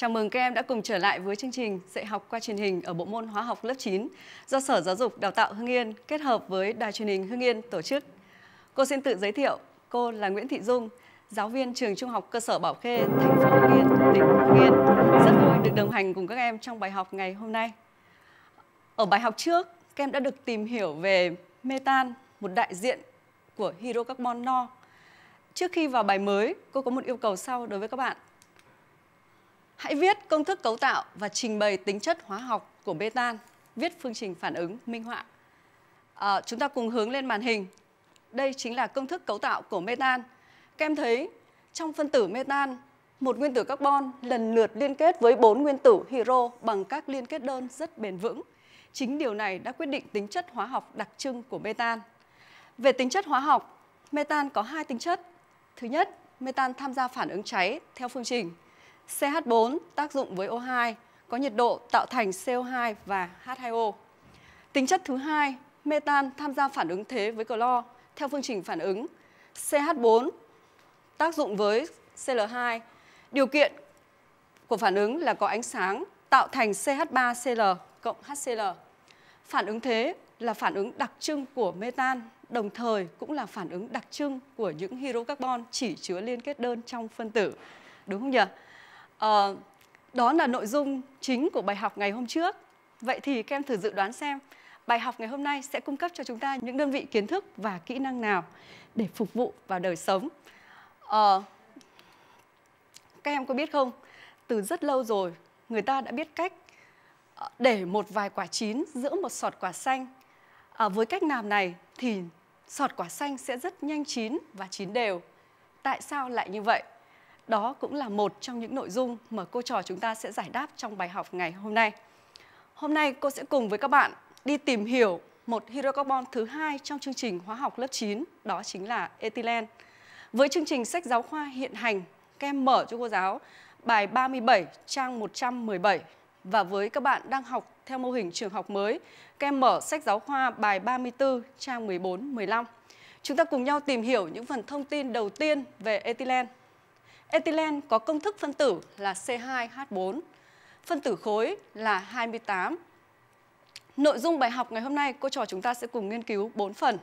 Chào mừng các em đã cùng trở lại với chương trình dạy học qua truyền hình ở bộ môn hóa học lớp 9 do Sở Giáo dục Đào tạo Hưng Yên kết hợp với Đài truyền hình Hưng Yên tổ chức. Cô xin tự giới thiệu, cô là Nguyễn Thị Dung, giáo viên trường Trung học cơ sở Bảo Khê, thành phố Hưng Yên, tỉnh Hưng Yên. Rất vui được đồng hành cùng các em trong bài học ngày hôm nay. Ở bài học trước, các em đã được tìm hiểu về metan, một đại diện của hydrocarbon no. Trước khi vào bài mới, cô có một yêu cầu sau đối với các bạn Hãy viết công thức cấu tạo và trình bày tính chất hóa học của bê viết phương trình phản ứng minh họa. À, chúng ta cùng hướng lên màn hình. Đây chính là công thức cấu tạo của metan. Các em thấy trong phân tử metan, một nguyên tử carbon lần lượt liên kết với bốn nguyên tử hydro bằng các liên kết đơn rất bền vững. Chính điều này đã quyết định tính chất hóa học đặc trưng của metan. Về tính chất hóa học, metan có hai tính chất. Thứ nhất, metan tham gia phản ứng cháy theo phương trình CH4 tác dụng với O2 có nhiệt độ tạo thành CO2 và H2O. Tính chất thứ hai, metan tham gia phản ứng thế với clo theo phương trình phản ứng CH4 tác dụng với Cl2. Điều kiện của phản ứng là có ánh sáng tạo thành CH3Cl cộng HCl. Phản ứng thế là phản ứng đặc trưng của metan, đồng thời cũng là phản ứng đặc trưng của những hydrocarbon chỉ chứa liên kết đơn trong phân tử. Đúng không nhỉ? À, đó là nội dung chính của bài học ngày hôm trước. Vậy thì kem thử dự đoán xem bài học ngày hôm nay sẽ cung cấp cho chúng ta những đơn vị kiến thức và kỹ năng nào để phục vụ vào đời sống. À, các em có biết không, từ rất lâu rồi người ta đã biết cách ờ, để một vài quả chín giữa một sọt quả xanh. À, với cách làm này thì sọt quả xanh sẽ rất nhanh chín và chín đều. Tại sao lại như vậy? Đó cũng là một trong những nội dung mà cô trò chúng ta sẽ giải đáp trong bài học ngày hôm nay. Hôm nay cô sẽ cùng với các bạn đi tìm hiểu một hydrocarbon thứ hai trong chương trình hóa học lớp 9, đó chính là ethylene. Với chương trình sách giáo khoa hiện hành, kem mở cho cô giáo bài 37 trang 117 và với các bạn đang học theo mô hình trường học mới, kem mở sách giáo khoa bài 34 trang 14 15. Chúng ta cùng nhau tìm hiểu những phần thông tin đầu tiên về ethylene. Ethylene có công thức phân tử là C2H4, phân tử khối là 28. Nội dung bài học ngày hôm nay, cô trò chúng ta sẽ cùng nghiên cứu 4 phần.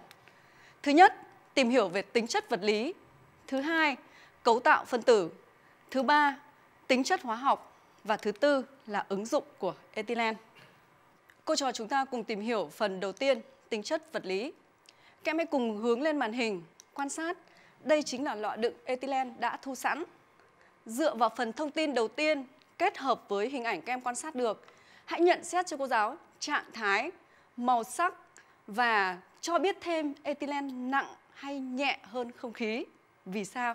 Thứ nhất, tìm hiểu về tính chất vật lý. Thứ hai, cấu tạo phân tử. Thứ ba, tính chất hóa học. Và thứ tư là ứng dụng của ethylene. Cô trò chúng ta cùng tìm hiểu phần đầu tiên, tính chất vật lý. Các em hãy cùng hướng lên màn hình, quan sát đây chính là lọ đựng ethylene đã thu sẵn. Dựa vào phần thông tin đầu tiên kết hợp với hình ảnh các em quan sát được, hãy nhận xét cho cô giáo trạng thái, màu sắc và cho biết thêm ethylene nặng hay nhẹ hơn không khí. Vì sao?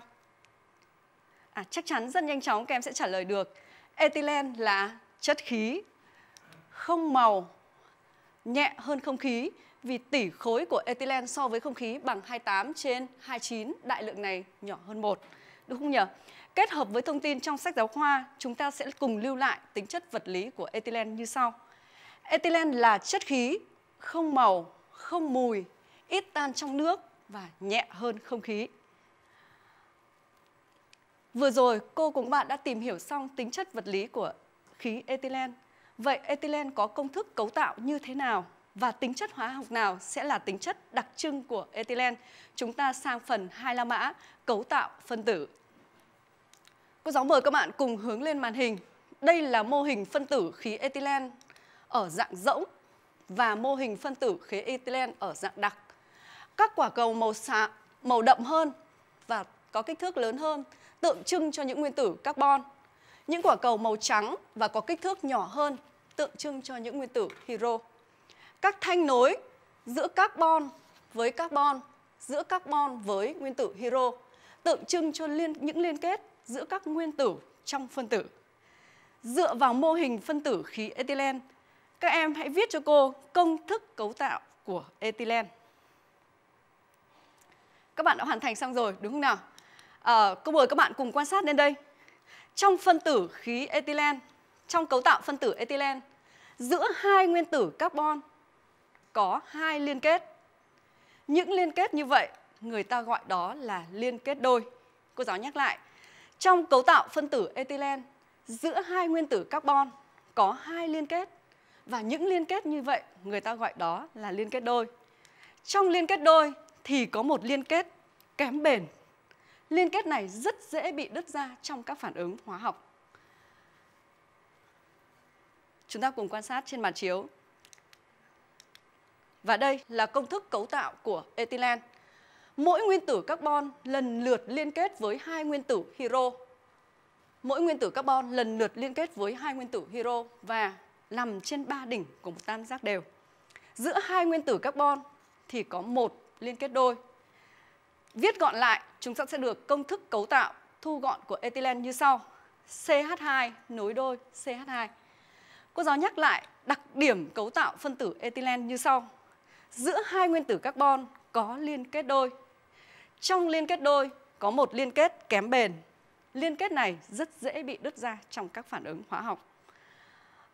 À, chắc chắn rất nhanh chóng các em sẽ trả lời được. Ethylene là chất khí, không màu, nhẹ hơn không khí vì tỷ khối của ethylene so với không khí bằng 28 trên 29, đại lượng này nhỏ hơn 1. Đúng không nhỉ? Kết hợp với thông tin trong sách giáo khoa, chúng ta sẽ cùng lưu lại tính chất vật lý của ethylene như sau. Ethylene là chất khí không màu, không mùi, ít tan trong nước và nhẹ hơn không khí. Vừa rồi cô cùng bạn đã tìm hiểu xong tính chất vật lý của khí ethylene. Vậy ethylene có công thức cấu tạo như thế nào? và tính chất hóa học nào sẽ là tính chất đặc trưng của ethylene. Chúng ta sang phần hai la mã, cấu tạo phân tử. Cô giáo mời các bạn cùng hướng lên màn hình. Đây là mô hình phân tử khí ethylene ở dạng rỗng và mô hình phân tử khí ethylene ở dạng đặc. Các quả cầu màu xạ, màu đậm hơn và có kích thước lớn hơn tượng trưng cho những nguyên tử carbon. Những quả cầu màu trắng và có kích thước nhỏ hơn tượng trưng cho những nguyên tử hydro các thanh nối giữa carbon với carbon, giữa carbon với nguyên tử hydro, tượng trưng cho liên, những liên kết giữa các nguyên tử trong phân tử. Dựa vào mô hình phân tử khí ethylene, các em hãy viết cho cô công thức cấu tạo của ethylene. Các bạn đã hoàn thành xong rồi, đúng không nào? À, cô mời các bạn cùng quan sát lên đây. Trong phân tử khí ethylene, trong cấu tạo phân tử ethylene, giữa hai nguyên tử carbon có hai liên kết. Những liên kết như vậy người ta gọi đó là liên kết đôi. Cô giáo nhắc lại, trong cấu tạo phân tử ethylene giữa hai nguyên tử carbon có hai liên kết và những liên kết như vậy người ta gọi đó là liên kết đôi. Trong liên kết đôi thì có một liên kết kém bền. Liên kết này rất dễ bị đứt ra trong các phản ứng hóa học. Chúng ta cùng quan sát trên màn chiếu và đây là công thức cấu tạo của ethylene. Mỗi nguyên tử carbon lần lượt liên kết với hai nguyên tử hydro. Mỗi nguyên tử carbon lần lượt liên kết với hai nguyên tử hydro và nằm trên ba đỉnh của một tam giác đều. Giữa hai nguyên tử carbon thì có một liên kết đôi. Viết gọn lại, chúng ta sẽ được công thức cấu tạo thu gọn của ethylene như sau. CH2 nối đôi CH2. Cô giáo nhắc lại đặc điểm cấu tạo phân tử ethylene như sau giữa hai nguyên tử carbon có liên kết đôi. Trong liên kết đôi có một liên kết kém bền. Liên kết này rất dễ bị đứt ra trong các phản ứng hóa học.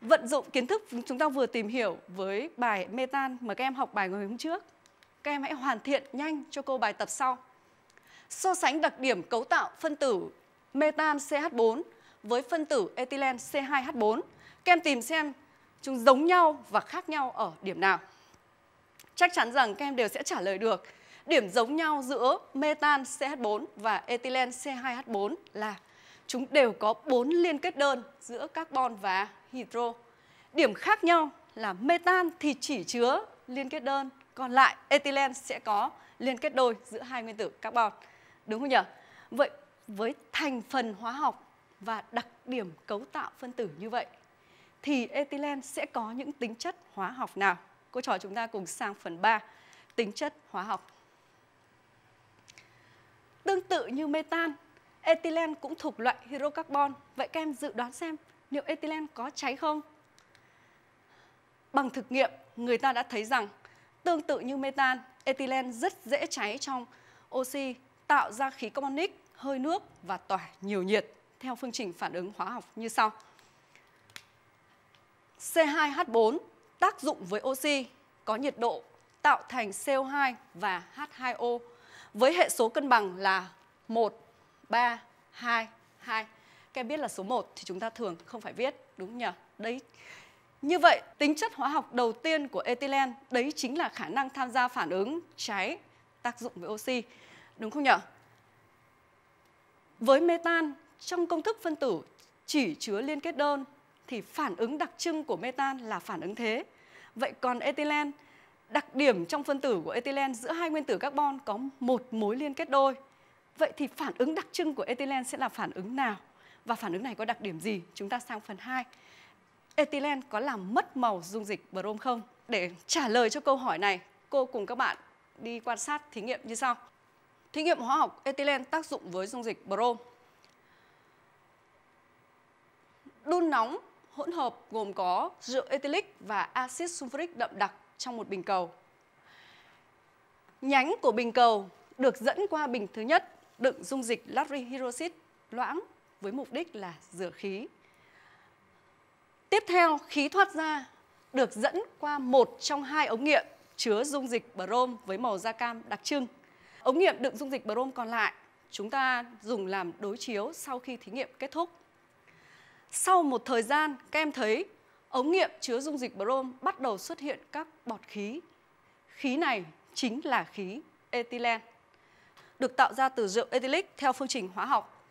Vận dụng kiến thức chúng ta vừa tìm hiểu với bài metan mà các em học bài ngày hôm trước. Các em hãy hoàn thiện nhanh cho cô bài tập sau. So sánh đặc điểm cấu tạo phân tử metan CH4 với phân tử ethylene C2H4. Các em tìm xem chúng giống nhau và khác nhau ở điểm nào chắc chắn rằng các em đều sẽ trả lời được. Điểm giống nhau giữa metan CH4 và ethylene C2H4 là chúng đều có 4 liên kết đơn giữa carbon và hydro. Điểm khác nhau là metan thì chỉ chứa liên kết đơn, còn lại ethylene sẽ có liên kết đôi giữa hai nguyên tử carbon. Đúng không nhỉ? Vậy với thành phần hóa học và đặc điểm cấu tạo phân tử như vậy thì ethylene sẽ có những tính chất hóa học nào? Cô trò chúng ta cùng sang phần 3, tính chất hóa học. Tương tự như metan, ethylene cũng thuộc loại hydrocarbon. Vậy các em dự đoán xem liệu ethylene có cháy không? Bằng thực nghiệm, người ta đã thấy rằng tương tự như metan, ethylene rất dễ cháy trong oxy, tạo ra khí carbonic, hơi nước và tỏa nhiều nhiệt theo phương trình phản ứng hóa học như sau. C2H4 tác dụng với oxy có nhiệt độ tạo thành CO2 và H2O với hệ số cân bằng là 1, 3, 2, 2. Các em biết là số 1 thì chúng ta thường không phải viết, đúng nhỉ? Đấy. Như vậy, tính chất hóa học đầu tiên của ethylene đấy chính là khả năng tham gia phản ứng cháy tác dụng với oxy, đúng không nhỉ? Với metan, trong công thức phân tử chỉ chứa liên kết đơn thì phản ứng đặc trưng của metan là phản ứng thế. Vậy còn ethylene, đặc điểm trong phân tử của ethylene giữa hai nguyên tử carbon có một mối liên kết đôi. Vậy thì phản ứng đặc trưng của ethylene sẽ là phản ứng nào? Và phản ứng này có đặc điểm gì? Chúng ta sang phần 2. Ethylene có làm mất màu dung dịch brom không? Để trả lời cho câu hỏi này, cô cùng các bạn đi quan sát thí nghiệm như sau. Thí nghiệm hóa học ethylene tác dụng với dung dịch brom. Đun nóng hỗn hợp gồm có rượu ethylic và axit sulfuric đậm đặc trong một bình cầu. Nhánh của bình cầu được dẫn qua bình thứ nhất đựng dung dịch natri hydroxit loãng với mục đích là rửa khí. Tiếp theo, khí thoát ra được dẫn qua một trong hai ống nghiệm chứa dung dịch brom với màu da cam đặc trưng. Ống nghiệm đựng dung dịch brom còn lại chúng ta dùng làm đối chiếu sau khi thí nghiệm kết thúc. Sau một thời gian, các em thấy ống nghiệm chứa dung dịch brom bắt đầu xuất hiện các bọt khí. Khí này chính là khí ethylene, được tạo ra từ rượu ethylic theo phương trình hóa học.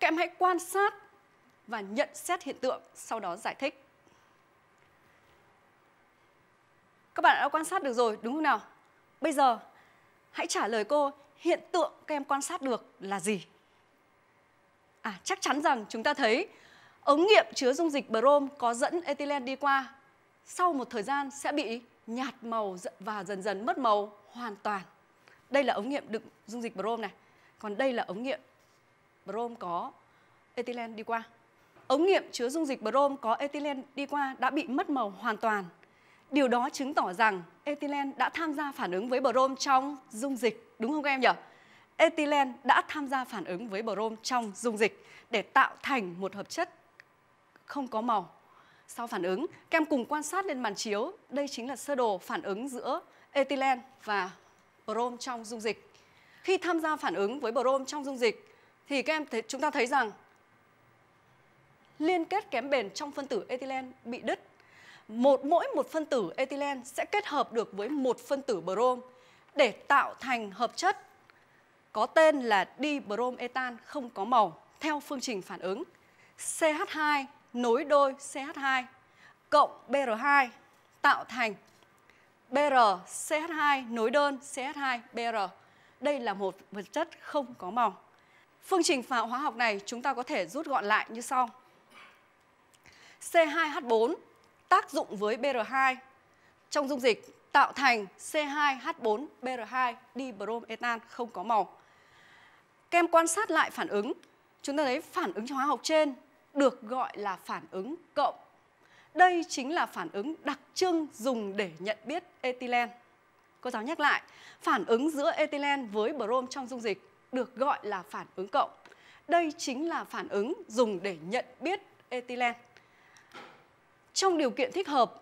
Các em hãy quan sát và nhận xét hiện tượng, sau đó giải thích. Các bạn đã quan sát được rồi, đúng không nào? Bây giờ, hãy trả lời cô hiện tượng các em quan sát được là gì? À, chắc chắn rằng chúng ta thấy ống nghiệm chứa dung dịch brom có dẫn ethylene đi qua sau một thời gian sẽ bị nhạt màu và dần dần mất màu hoàn toàn. Đây là ống nghiệm đựng dung dịch brom này. Còn đây là ống nghiệm brom có ethylene đi qua. Ống nghiệm chứa dung dịch brom có ethylene đi qua đã bị mất màu hoàn toàn. Điều đó chứng tỏ rằng ethylene đã tham gia phản ứng với brom trong dung dịch, đúng không các em nhỉ? Ethylene đã tham gia phản ứng với brom trong dung dịch để tạo thành một hợp chất không có màu. Sau phản ứng, các em cùng quan sát lên màn chiếu. Đây chính là sơ đồ phản ứng giữa ethylene và brom trong dung dịch. Khi tham gia phản ứng với brom trong dung dịch thì các em thấy, chúng ta thấy rằng liên kết kém bền trong phân tử ethylene bị đứt. Một mỗi một phân tử ethylene sẽ kết hợp được với một phân tử brom để tạo thành hợp chất có tên là dibromethane không có màu theo phương trình phản ứng CH2 nối đôi CH2 cộng BR2 tạo thành BRCH2 nối đơn CH2BR. Đây là một vật chất không có màu. Phương trình phản hóa học này chúng ta có thể rút gọn lại như sau. C2H4 tác dụng với BR2 trong dung dịch tạo thành C2H4BR2 dibromethane không có màu. Kem quan sát lại phản ứng. Chúng ta thấy phản ứng hóa học trên được gọi là phản ứng cộng. Đây chính là phản ứng đặc trưng dùng để nhận biết ethylene. Cô giáo nhắc lại, phản ứng giữa ethylene với brom trong dung dịch được gọi là phản ứng cộng. Đây chính là phản ứng dùng để nhận biết ethylene. Trong điều kiện thích hợp,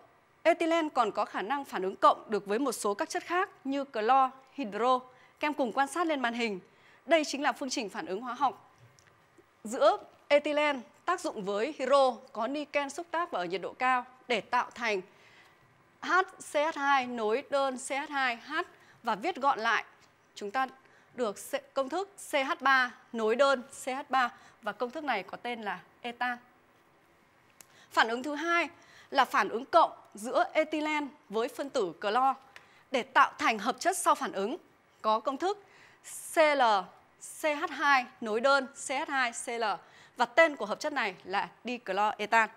ethylene còn có khả năng phản ứng cộng được với một số các chất khác như clo, hydro. Các em cùng quan sát lên màn hình. Đây chính là phương trình phản ứng hóa học giữa ethylene tác dụng với hiro có niken xúc tác và ở nhiệt độ cao để tạo thành HCH2 nối đơn CH2H và viết gọn lại chúng ta được công thức CH3 nối đơn CH3 và công thức này có tên là etan. Phản ứng thứ hai là phản ứng cộng giữa ethylene với phân tử clo để tạo thành hợp chất sau phản ứng có công thức ClCH2 nối đơn CH2CL và tên của hợp chất này là dichloroethan.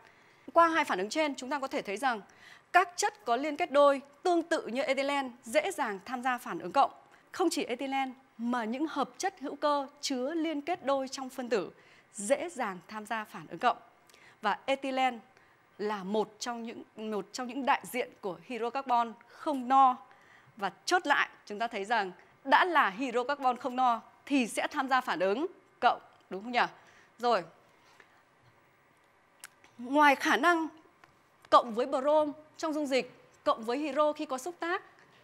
Qua hai phản ứng trên, chúng ta có thể thấy rằng các chất có liên kết đôi tương tự như ethylene dễ dàng tham gia phản ứng cộng. Không chỉ ethylene mà những hợp chất hữu cơ chứa liên kết đôi trong phân tử dễ dàng tham gia phản ứng cộng. Và ethylene là một trong những một trong những đại diện của hydrocarbon không no và chốt lại chúng ta thấy rằng đã là hydrocarbon không no thì sẽ tham gia phản ứng cộng đúng không nhỉ? Rồi. Ngoài khả năng cộng với brom trong dung dịch cộng với hiro khi có xúc tác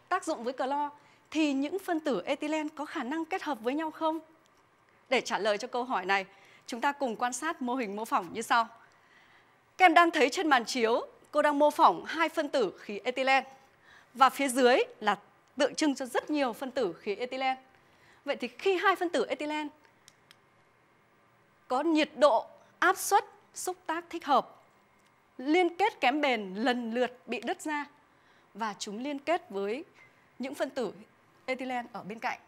tác dụng với clo thì những phân tử ethylene có khả năng kết hợp với nhau không? Để trả lời cho câu hỏi này, chúng ta cùng quan sát mô hình mô phỏng như sau. Các em đang thấy trên màn chiếu, cô đang mô phỏng hai phân tử khí ethylene và phía dưới là tượng trưng cho rất nhiều phân tử khí ethylene. Vậy thì khi hai phân tử ethylene có nhiệt độ, áp suất, xúc tác thích hợp. Liên kết kém bền lần lượt bị đứt ra và chúng liên kết với những phân tử ethylene ở bên cạnh.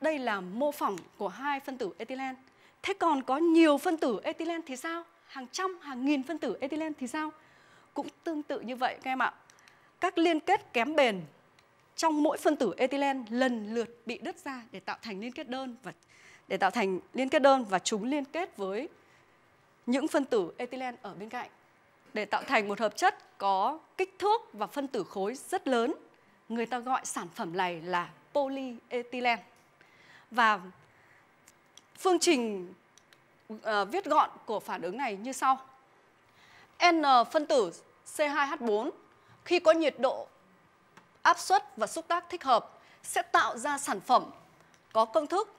Đây là mô phỏng của hai phân tử ethylene. Thế còn có nhiều phân tử ethylene thì sao? Hàng trăm, hàng nghìn phân tử ethylene thì sao? Cũng tương tự như vậy các em ạ. Các liên kết kém bền trong mỗi phân tử ethylene lần lượt bị đứt ra để tạo thành liên kết đơn và để tạo thành liên kết đơn và chúng liên kết với những phân tử ethylene ở bên cạnh để tạo thành một hợp chất có kích thước và phân tử khối rất lớn. Người ta gọi sản phẩm này là polyethylene. Và phương trình uh, viết gọn của phản ứng này như sau. N phân tử C2H4 khi có nhiệt độ áp suất và xúc tác thích hợp sẽ tạo ra sản phẩm có công thức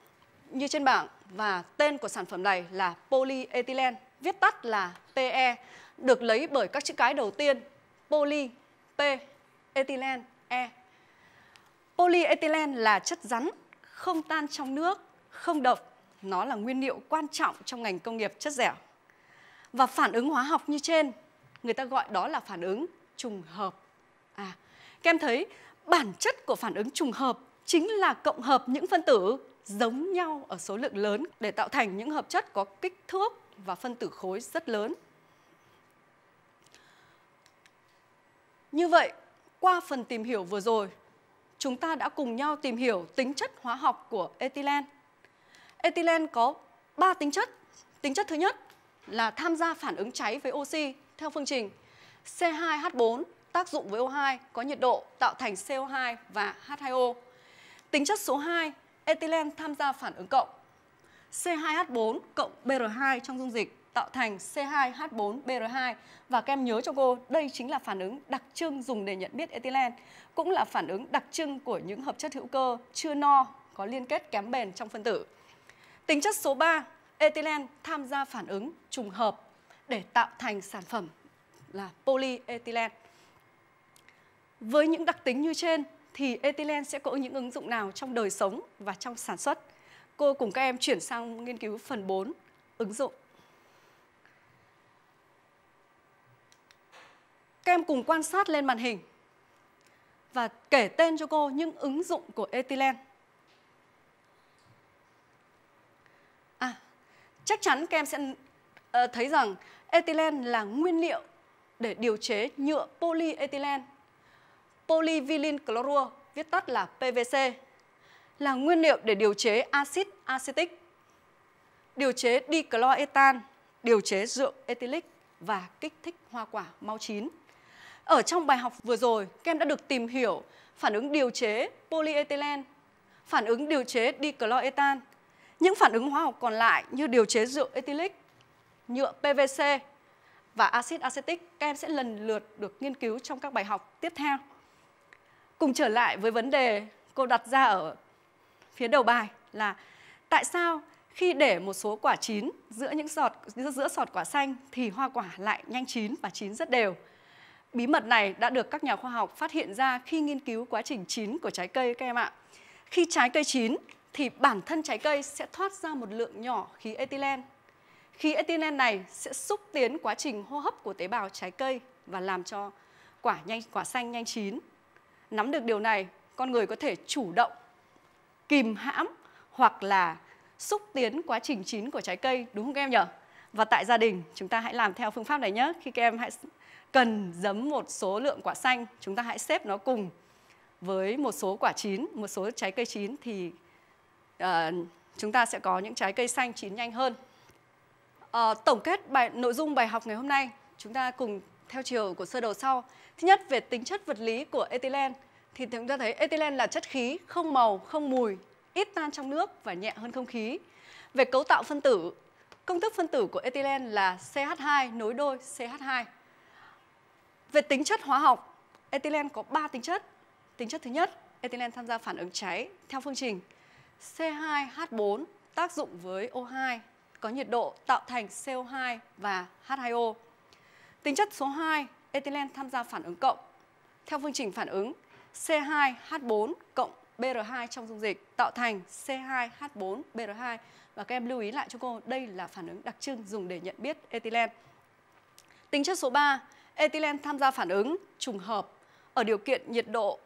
như trên bảng và tên của sản phẩm này là polyethylene, viết tắt là PE, được lấy bởi các chữ cái đầu tiên poly, P, ethylene, E. Polyethylene là chất rắn, không tan trong nước, không độc, nó là nguyên liệu quan trọng trong ngành công nghiệp chất dẻo. Và phản ứng hóa học như trên, người ta gọi đó là phản ứng trùng hợp. À, kem thấy bản chất của phản ứng trùng hợp chính là cộng hợp những phân tử giống nhau ở số lượng lớn để tạo thành những hợp chất có kích thước và phân tử khối rất lớn. Như vậy, qua phần tìm hiểu vừa rồi, chúng ta đã cùng nhau tìm hiểu tính chất hóa học của ethylene. Ethylene có 3 tính chất. Tính chất thứ nhất là tham gia phản ứng cháy với oxy theo phương trình C2H4 tác dụng với O2 có nhiệt độ tạo thành CO2 và H2O. Tính chất số 2 ethylene tham gia phản ứng cộng. C2H4 cộng BR2 trong dung dịch tạo thành C2H4BR2 và các em nhớ cho cô đây chính là phản ứng đặc trưng dùng để nhận biết ethylene, cũng là phản ứng đặc trưng của những hợp chất hữu cơ chưa no có liên kết kém bền trong phân tử. Tính chất số 3, ethylene tham gia phản ứng trùng hợp để tạo thành sản phẩm là polyethylene. Với những đặc tính như trên, thì ethylene sẽ có những ứng dụng nào trong đời sống và trong sản xuất? Cô cùng các em chuyển sang nghiên cứu phần 4, ứng dụng. Các em cùng quan sát lên màn hình và kể tên cho cô những ứng dụng của ethylene. À, chắc chắn các em sẽ ờ, thấy rằng ethylene là nguyên liệu để điều chế nhựa polyethylene polyvinyl chlorua, viết tắt là PVC, là nguyên liệu để điều chế axit acetic, điều chế dichloroethan, điều chế rượu ethylic và kích thích hoa quả mau chín. Ở trong bài học vừa rồi, các em đã được tìm hiểu phản ứng điều chế polyethylene, phản ứng điều chế dichloroethan, những phản ứng hóa học còn lại như điều chế rượu ethylic, nhựa PVC và axit acetic các em sẽ lần lượt được nghiên cứu trong các bài học tiếp theo cùng trở lại với vấn đề cô đặt ra ở phía đầu bài là tại sao khi để một số quả chín giữa những giọt giữa sọt quả xanh thì hoa quả lại nhanh chín và chín rất đều. Bí mật này đã được các nhà khoa học phát hiện ra khi nghiên cứu quá trình chín của trái cây các em ạ. Khi trái cây chín thì bản thân trái cây sẽ thoát ra một lượng nhỏ khí ethylene. Khí ethylene này sẽ xúc tiến quá trình hô hấp của tế bào trái cây và làm cho quả nhanh quả xanh nhanh chín nắm được điều này con người có thể chủ động kìm hãm hoặc là xúc tiến quá trình chín của trái cây đúng không các em nhỉ và tại gia đình chúng ta hãy làm theo phương pháp này nhé khi các em hãy cần giấm một số lượng quả xanh chúng ta hãy xếp nó cùng với một số quả chín một số trái cây chín thì uh, chúng ta sẽ có những trái cây xanh chín nhanh hơn uh, tổng kết bài nội dung bài học ngày hôm nay chúng ta cùng theo chiều của sơ đồ sau Thứ nhất về tính chất vật lý của ethylene thì chúng ta thấy ethylene là chất khí không màu, không mùi, ít tan trong nước và nhẹ hơn không khí. Về cấu tạo phân tử, công thức phân tử của ethylene là CH2 nối đôi CH2. Về tính chất hóa học, ethylene có 3 tính chất. Tính chất thứ nhất, ethylene tham gia phản ứng cháy theo phương trình C2H4 tác dụng với O2 có nhiệt độ tạo thành CO2 và H2O. Tính chất số 2, ethylene tham gia phản ứng cộng theo phương trình phản ứng C2H4 cộng BR2 trong dung dịch tạo thành C2H4BR2 và các em lưu ý lại cho cô đây là phản ứng đặc trưng dùng để nhận biết ethylene. Tính chất số 3, ethylene tham gia phản ứng trùng hợp ở điều kiện nhiệt độ,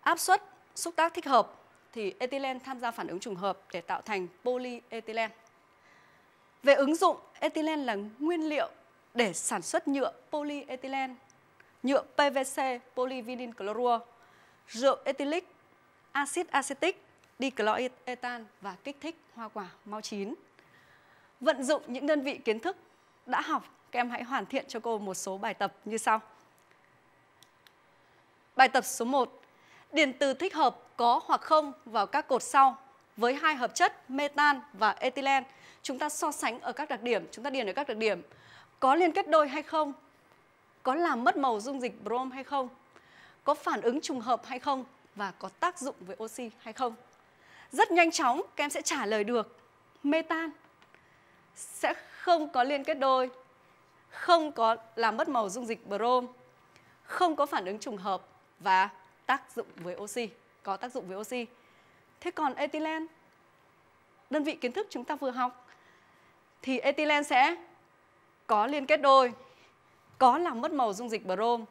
áp suất, xúc tác thích hợp thì ethylene tham gia phản ứng trùng hợp để tạo thành polyethylene. Về ứng dụng, ethylene là nguyên liệu để sản xuất nhựa polyethylene, nhựa PVC polyvinyl chlorua, rượu ethylic, axit acetic, dichloroethan và kích thích hoa quả mau chín. Vận dụng những đơn vị kiến thức đã học, các em hãy hoàn thiện cho cô một số bài tập như sau. Bài tập số 1. Điền từ thích hợp có hoặc không vào các cột sau với hai hợp chất metan và ethylene. Chúng ta so sánh ở các đặc điểm, chúng ta điền ở các đặc điểm có liên kết đôi hay không, có làm mất màu dung dịch brom hay không, có phản ứng trùng hợp hay không và có tác dụng với oxy hay không. Rất nhanh chóng các em sẽ trả lời được metan sẽ không có liên kết đôi, không có làm mất màu dung dịch brom, không có phản ứng trùng hợp và tác dụng với oxy, có tác dụng với oxy. Thế còn ethylene, đơn vị kiến thức chúng ta vừa học, thì ethylene sẽ có liên kết đôi, có làm mất màu dung dịch brom,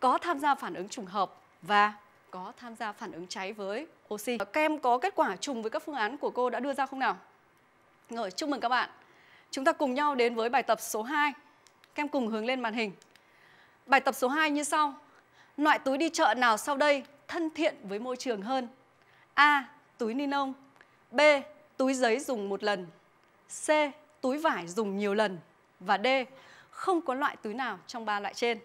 có tham gia phản ứng trùng hợp và có tham gia phản ứng cháy với oxy. Các em có kết quả trùng với các phương án của cô đã đưa ra không nào? Rồi, chúc mừng các bạn. Chúng ta cùng nhau đến với bài tập số 2. Các em cùng hướng lên màn hình. Bài tập số 2 như sau. Loại túi đi chợ nào sau đây thân thiện với môi trường hơn? A. Túi ni lông B. Túi giấy dùng một lần C. Túi vải dùng nhiều lần và D. Không có loại túi nào trong ba loại trên.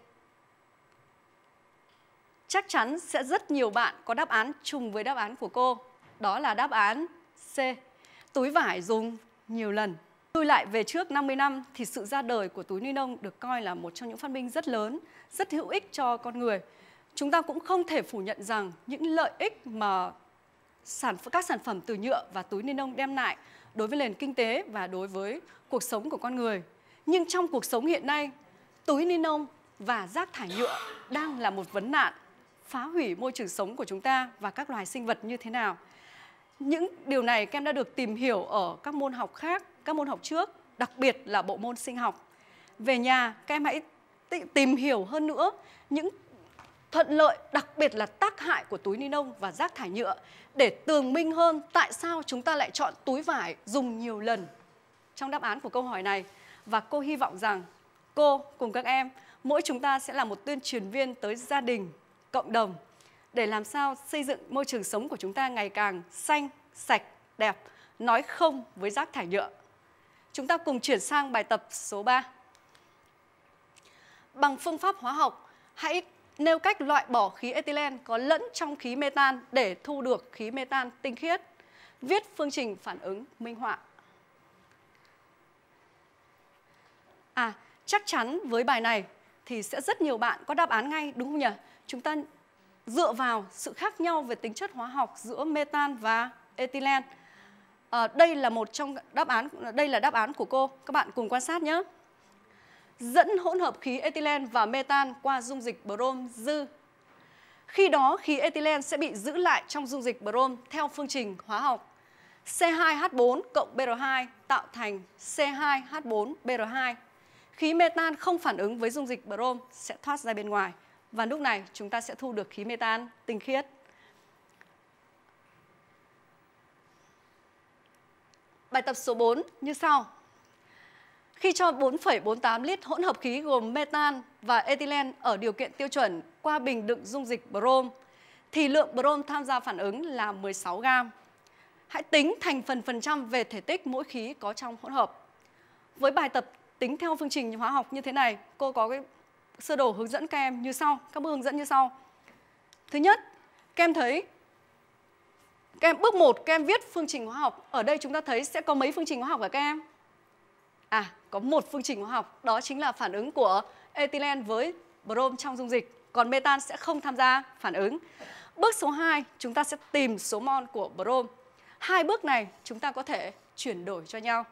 Chắc chắn sẽ rất nhiều bạn có đáp án trùng với đáp án của cô. Đó là đáp án C. Túi vải dùng nhiều lần. Tôi lại về trước 50 năm thì sự ra đời của túi ni lông được coi là một trong những phát minh rất lớn, rất hữu ích cho con người. Chúng ta cũng không thể phủ nhận rằng những lợi ích mà sản các sản phẩm từ nhựa và túi ni lông đem lại đối với nền kinh tế và đối với cuộc sống của con người nhưng trong cuộc sống hiện nay, túi ni lông và rác thải nhựa đang là một vấn nạn phá hủy môi trường sống của chúng ta và các loài sinh vật như thế nào. Những điều này các em đã được tìm hiểu ở các môn học khác, các môn học trước, đặc biệt là bộ môn sinh học. Về nhà, các em hãy tìm hiểu hơn nữa những thuận lợi, đặc biệt là tác hại của túi ni lông và rác thải nhựa để tường minh hơn tại sao chúng ta lại chọn túi vải dùng nhiều lần. Trong đáp án của câu hỏi này, và cô hy vọng rằng cô cùng các em, mỗi chúng ta sẽ là một tuyên truyền viên tới gia đình, cộng đồng để làm sao xây dựng môi trường sống của chúng ta ngày càng xanh, sạch, đẹp, nói không với rác thải nhựa. Chúng ta cùng chuyển sang bài tập số 3. Bằng phương pháp hóa học, hãy nêu cách loại bỏ khí ethylene có lẫn trong khí metan để thu được khí metan tinh khiết. Viết phương trình phản ứng minh họa. À, chắc chắn với bài này thì sẽ rất nhiều bạn có đáp án ngay đúng không nhỉ? Chúng ta dựa vào sự khác nhau về tính chất hóa học giữa metan và ethylene. À, đây là một trong đáp án đây là đáp án của cô. Các bạn cùng quan sát nhé. Dẫn hỗn hợp khí ethylene và metan qua dung dịch brom dư. Khi đó khí ethylene sẽ bị giữ lại trong dung dịch brom theo phương trình hóa học C2H4 cộng BR2 tạo thành C2H4BR2 khí metan không phản ứng với dung dịch brom sẽ thoát ra bên ngoài và lúc này chúng ta sẽ thu được khí metan tinh khiết. Bài tập số 4 như sau. Khi cho 4,48 lít hỗn hợp khí gồm metan và ethylene ở điều kiện tiêu chuẩn qua bình đựng dung dịch brom thì lượng brom tham gia phản ứng là 16 gram. Hãy tính thành phần phần trăm về thể tích mỗi khí có trong hỗn hợp. Với bài tập tính theo phương trình hóa học như thế này. Cô có cái sơ đồ hướng dẫn các em như sau, các bước hướng dẫn như sau. Thứ nhất, các em thấy các em bước 1 các em viết phương trình hóa học. Ở đây chúng ta thấy sẽ có mấy phương trình hóa học hả các em? À, có một phương trình hóa học, đó chính là phản ứng của ethylene với brom trong dung dịch, còn metan sẽ không tham gia phản ứng. Bước số 2, chúng ta sẽ tìm số mol của brom. Hai bước này chúng ta có thể chuyển đổi cho nhau.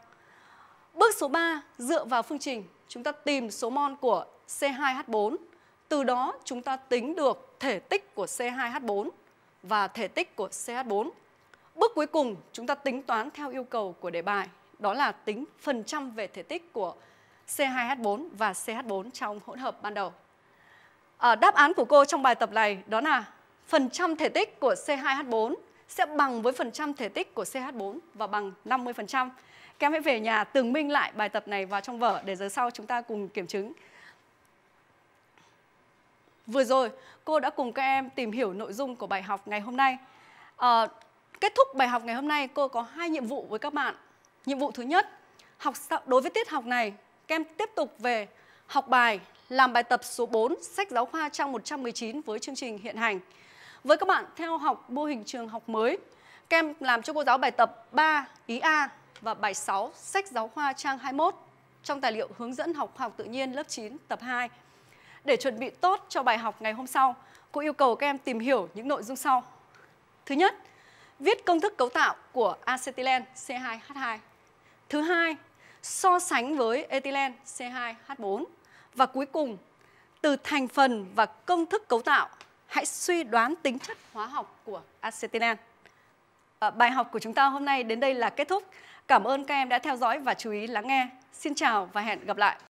Bước số 3, dựa vào phương trình, chúng ta tìm số mol của C2H4. Từ đó chúng ta tính được thể tích của C2H4 và thể tích của CH4. Bước cuối cùng, chúng ta tính toán theo yêu cầu của đề bài, đó là tính phần trăm về thể tích của C2H4 và CH4 trong hỗn hợp ban đầu. À, đáp án của cô trong bài tập này đó là phần trăm thể tích của C2H4 sẽ bằng với phần trăm thể tích của CH4 và bằng 50%. Các em hãy về nhà tường minh lại bài tập này vào trong vở để giờ sau chúng ta cùng kiểm chứng. Vừa rồi, cô đã cùng các em tìm hiểu nội dung của bài học ngày hôm nay. À, kết thúc bài học ngày hôm nay, cô có hai nhiệm vụ với các bạn. Nhiệm vụ thứ nhất, học đối với tiết học này, các em tiếp tục về học bài, làm bài tập số 4 sách giáo khoa trang 119 với chương trình hiện hành. Với các bạn theo học mô hình trường học mới, các em làm cho cô giáo bài tập 3 ý A và bài 6 sách giáo khoa trang 21 trong tài liệu hướng dẫn học khoa học tự nhiên lớp 9 tập 2. Để chuẩn bị tốt cho bài học ngày hôm sau, cô yêu cầu các em tìm hiểu những nội dung sau. Thứ nhất, viết công thức cấu tạo của acetylen C2H2. Thứ hai, so sánh với ethylene C2H4. Và cuối cùng, từ thành phần và công thức cấu tạo, hãy suy đoán tính chất hóa học của acetylen. À, ờ, bài học của chúng ta hôm nay đến đây là kết thúc. Cảm ơn các em đã theo dõi và chú ý lắng nghe. Xin chào và hẹn gặp lại.